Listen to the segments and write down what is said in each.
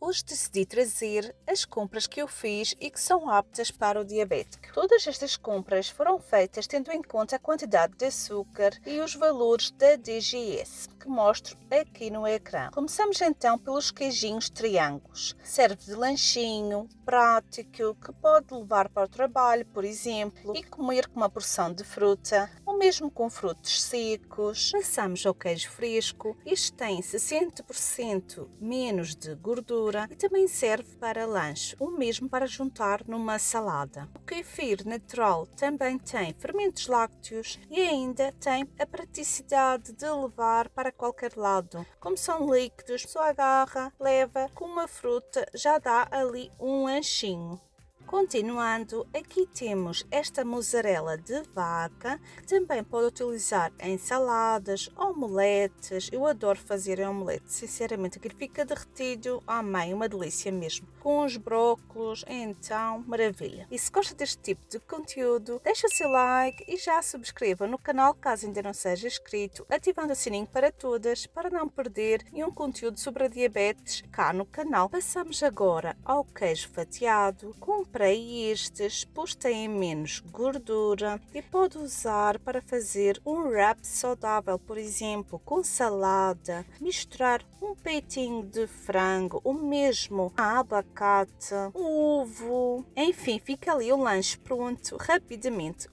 hoje decidi trazer as compras que eu fiz e que são aptas para o diabético. Todas estas compras foram feitas tendo em conta a quantidade de açúcar e os valores da DGS, que mostro aqui no ecrã. Começamos então pelos queijinhos triângulos. Serve de lanchinho, prático, que pode levar para o trabalho, por exemplo, e comer com uma porção de fruta mesmo com frutos secos, passamos ao queijo fresco. Este tem 60% menos de gordura e também serve para lanche, ou mesmo para juntar numa salada. O kefir natural também tem fermentos lácteos e ainda tem a praticidade de levar para qualquer lado. Como são líquidos, só agarra, leva com uma fruta, já dá ali um lanchinho. Continuando, aqui temos esta mussarela de vaca, também pode utilizar em saladas, omeletes, eu adoro fazer omeletes, omelete, sinceramente aquilo fica derretido à mãe, uma delícia mesmo. Com os brócolos, então, maravilha. E se gosta deste tipo de conteúdo, deixa o seu like e já subscreva no canal caso ainda não seja inscrito, ativando o sininho para todas, para não perder nenhum conteúdo sobre a diabetes cá no canal. Passamos agora ao queijo fatiado com para estes, pois têm menos gordura e pode usar para fazer um wrap saudável, por exemplo, com salada, misturar um peitinho de frango, ou mesmo abacate, ovo, enfim, fica ali o lanche pronto rapidamente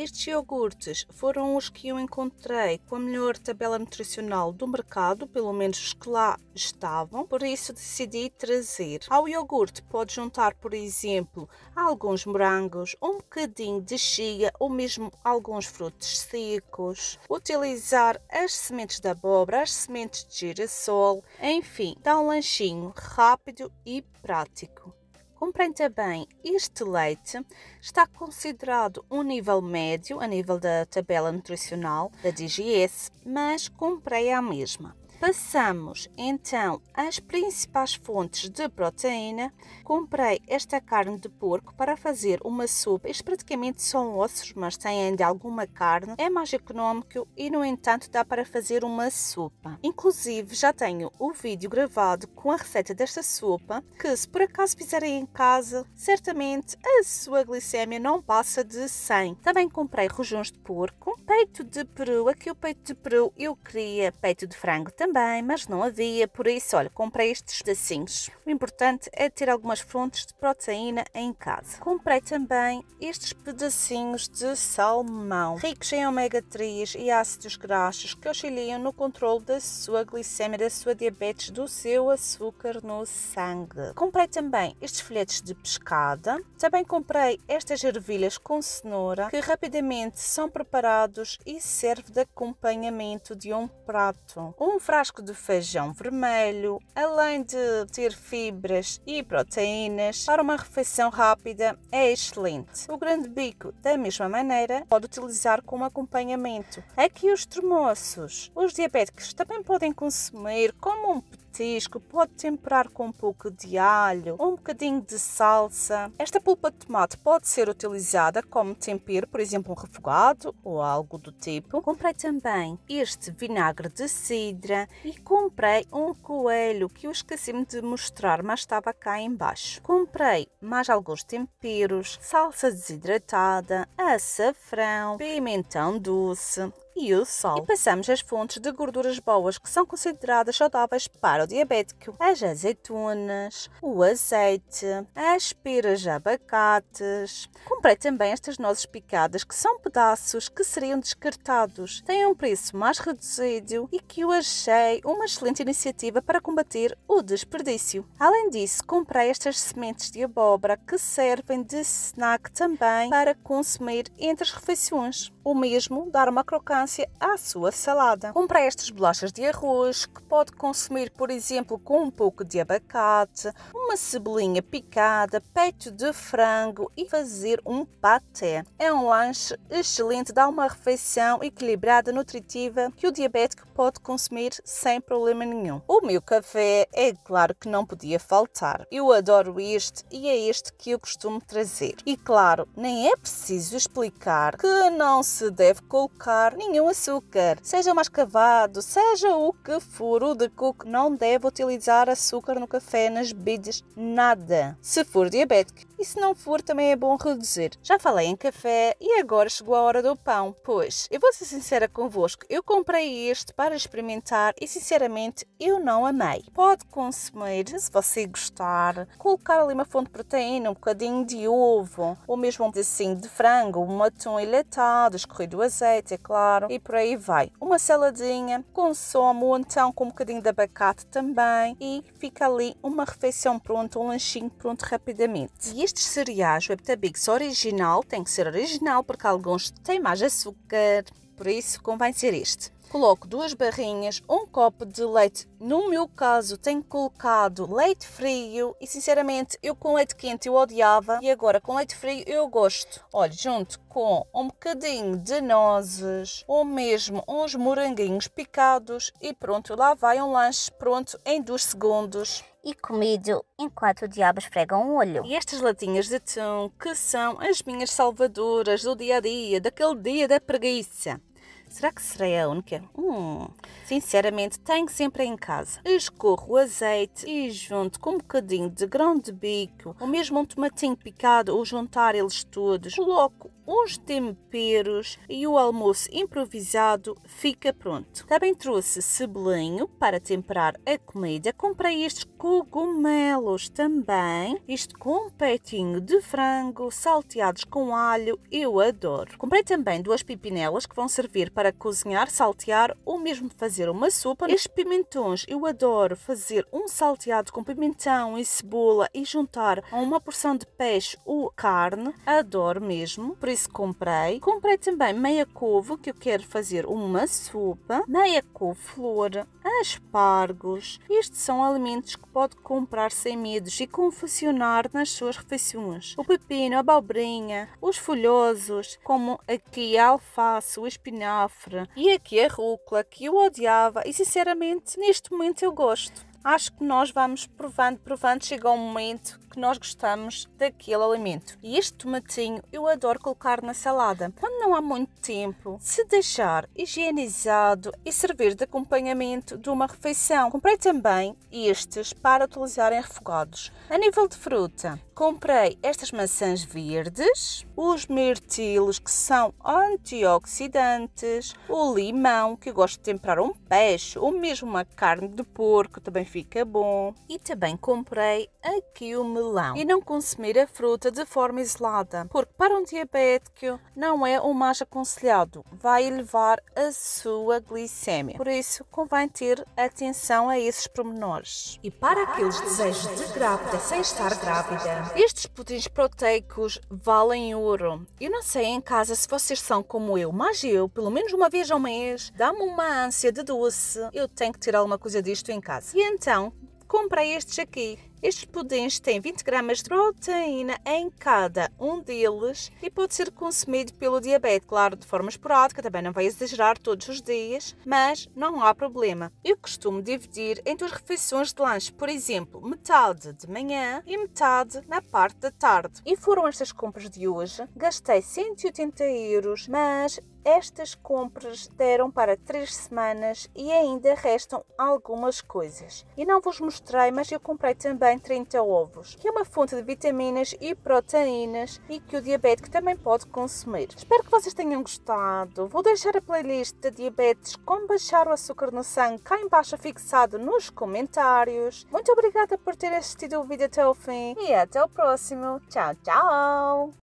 estes iogurtes foram os que eu encontrei com a melhor tabela nutricional do mercado, pelo menos os que lá estavam, por isso decidi trazer. Ao iogurte pode juntar, por exemplo, alguns morangos, um bocadinho de chia ou mesmo alguns frutos secos, utilizar as sementes da abóbora, as sementes de girassol, enfim, dá um lanchinho rápido e prático. Comprei também este leite está considerado um nível médio a nível da tabela nutricional da DGS, mas comprei a mesma. Passamos então às principais fontes de proteína. Comprei esta carne de porco para fazer uma sopa. Isto praticamente são ossos, mas tem ainda alguma carne. É mais económico e, no entanto, dá para fazer uma sopa. Inclusive, já tenho o vídeo gravado com a receita desta sopa, que se por acaso fizerem em casa, certamente a sua glicémia não passa de 100. Também comprei rojões de porco, peito de peru. Aqui o peito de peru eu queria peito de frango também também, mas não havia, por isso, olha, comprei estes pedacinhos. O importante é ter algumas fontes de proteína em casa. Comprei também estes pedacinhos de salmão, ricos em ômega 3 e ácidos graxos que auxiliam no controle da sua glicemia, da sua diabetes, do seu açúcar no sangue. Comprei também estes filetes de pescada, também comprei estas ervilhas com cenoura que rapidamente são preparados e servem de acompanhamento de um prato. Um prato frasco de feijão vermelho, além de ter fibras e proteínas, para uma refeição rápida é excelente. O grande bico, da mesma maneira, pode utilizar como acompanhamento. Aqui os termoços. Os diabéticos também podem consumir como um petisco, pode temperar com um pouco de alho ou um bocadinho de salsa. Esta polpa de tomate pode ser utilizada como tempero, por exemplo, um refogado ou algo do tipo. Comprei também este vinagre de cidra e comprei um coelho que eu esqueci-me de mostrar, mas estava cá embaixo. Comprei mais alguns temperos, salsa desidratada, açafrão, pimentão doce, e o sol. E passamos às fontes de gorduras boas que são consideradas saudáveis para o diabético. As azeitonas, o azeite, as peras abacates. Comprei também estas nozes picadas que são pedaços que seriam descartados. Têm um preço mais reduzido e que eu achei uma excelente iniciativa para combater o desperdício. Além disso, comprei estas sementes de abóbora que servem de snack também para consumir entre as refeições. O mesmo dar uma crocância à sua salada. Comprei estas bolachas de arroz que pode consumir, por exemplo, com um pouco de abacate, uma cebolinha picada, peito de frango e fazer um paté. É um lanche excelente, dá uma refeição equilibrada, nutritiva que o diabético pode consumir sem problema nenhum. O meu café é claro que não podia faltar. Eu adoro este e é este que eu costumo trazer. E claro, nem é preciso explicar que não se deve colocar nenhum açúcar, seja mascavado, seja o que for, o de coco não deve utilizar açúcar no café, nas bebidas, nada. Se for diabético, e se não for, também é bom reduzir. Já falei em café e agora chegou a hora do pão. Pois, eu vou ser sincera convosco, eu comprei este para a experimentar e sinceramente eu não amei. Pode consumir se você gostar, colocar ali uma fonte de proteína, um bocadinho de ovo ou mesmo um pedacinho de frango, um atum enlatado, escorrido azeite, é claro, e por aí vai. Uma saladinha, consome ou então com um bocadinho de abacate também e fica ali uma refeição pronta, um lanchinho pronto rapidamente. E estes cereais, o Heptabix original, tem que ser original porque alguns têm mais açúcar, por isso convém ser este. Coloco duas barrinhas, um copo de leite. No meu caso, tenho colocado leite frio e, sinceramente, eu com leite quente eu odiava e agora com leite frio eu gosto. Olha, junto com um bocadinho de nozes ou mesmo uns moranguinhos picados e pronto, lá vai um lanche pronto em dois segundos e comido enquanto o diabo esfrega um olho. E estas latinhas de atum que são as minhas salvadoras do dia a dia, daquele dia da preguiça. Será que serei a única? Hum, sinceramente, tenho sempre em casa. Escorro o azeite e junto com um bocadinho de grão de bico, ou mesmo um tomatinho picado, ou juntar eles todos, coloco uns temperos e o almoço improvisado fica pronto. Também trouxe cebolinho para temperar a comida. Comprei estes cogumelos também. Isto com um petinho de frango salteados com alho. Eu adoro. Comprei também duas pipinelas que vão servir para cozinhar, saltear ou mesmo fazer uma sopa. Estes pimentões eu adoro fazer um salteado com pimentão e cebola e juntar a uma porção de peixe ou carne. Adoro mesmo. Por se comprei. Comprei também meia couve, que eu quero fazer uma sopa, meia couve flor, aspargos. Estes são alimentos que pode comprar sem medos e confeccionar nas suas refeições. O pepino, a abobrinha, os folhosos, como aqui a alface, o espinafre e aqui a rúcula, que eu odiava e sinceramente neste momento eu gosto. Acho que nós vamos provando, provando, chega um momento que nós gostamos daquele alimento. E este tomatinho eu adoro colocar na salada. Quando não há muito tempo, se deixar higienizado e servir de acompanhamento de uma refeição. Comprei também estes para utilizar em refogados. A nível de fruta, comprei estas maçãs verdes, os mirtilos que são antioxidantes, o limão que eu gosto de temperar um peixe ou mesmo uma carne de porco também fica bom e também comprei aqui o melão melão e não consumir a fruta de forma isolada, porque para um diabético não é o mais aconselhado, vai elevar a sua glicemia. Por isso, convém ter atenção a esses pormenores. E para aqueles desejos de grávida sem estar grávida, estes pudins proteicos valem ouro. Eu não sei em casa se vocês são como eu, mas eu, pelo menos uma vez ao mês, dá-me uma ânsia de doce, eu tenho que tirar alguma coisa disto em casa. E então, comprei estes aqui. Estes pudins têm 20 gramas de proteína em cada um deles e pode ser consumido pelo diabetes, claro, de forma esporádica, também não vai exagerar todos os dias, mas não há problema. Eu costumo dividir em duas refeições de lanche, por exemplo, metade de manhã e metade na parte da tarde. E foram estas compras de hoje. Gastei 180 euros, mas estas compras deram para três semanas e ainda restam algumas coisas. E não vos mostrei, mas eu comprei também 30 ovos, que é uma fonte de vitaminas e proteínas e que o diabético também pode consumir. Espero que vocês tenham gostado. Vou deixar a playlist de diabetes como baixar o açúcar no sangue cá embaixo fixado nos comentários. Muito obrigada por ter assistido o vídeo até o fim e até o próximo. Tchau, tchau!